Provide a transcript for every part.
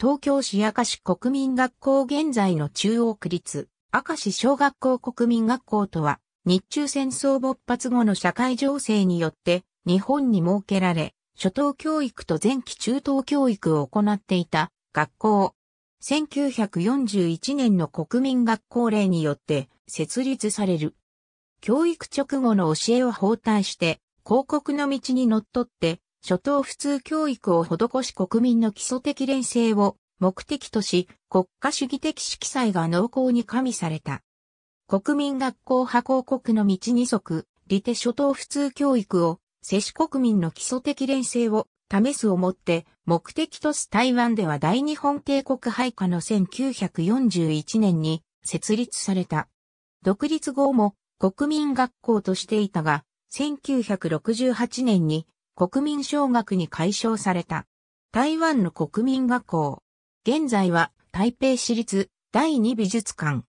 東京市赤市国民学校現在の中央区立、赤市小学校国民学校とは、日中戦争勃発後の社会情勢によって、日本に設けられ、初等教育と前期中等教育を行っていた学校。1941年の国民学校令によって設立される。教育直後の教えを包帯して、広告の道に則って、初等普通教育を施し国民の基礎的連成を目的とし、国家主義的色彩が濃厚に加味された。国民学校派広告の道に即、利手初等普通教育を、接種国民の基礎的連成を試すをもって、目的とす台湾では大日本帝国配下の1941年に設立された。独立後も国民学校としていたが、1968年に国民小学に改称された。台湾の国民学校。現在は台北市立第二美術館。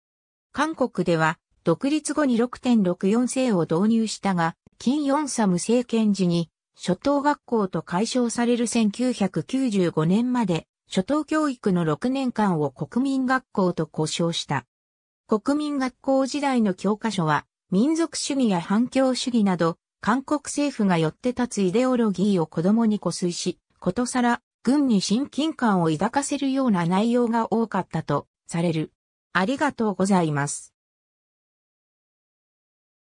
韓国では独立後に6.64世を導入したが、金ヨンサム政権時に初等学校と解消される1995年まで初等教育の6年間を国民学校と呼称した。国民学校時代の教科書は民族主義や反共主義など韓国政府がよって立つイデオロギーを子供に固推し、ことさら、軍に親近感を抱かせるような内容が多かったとされる。ありがとうございます。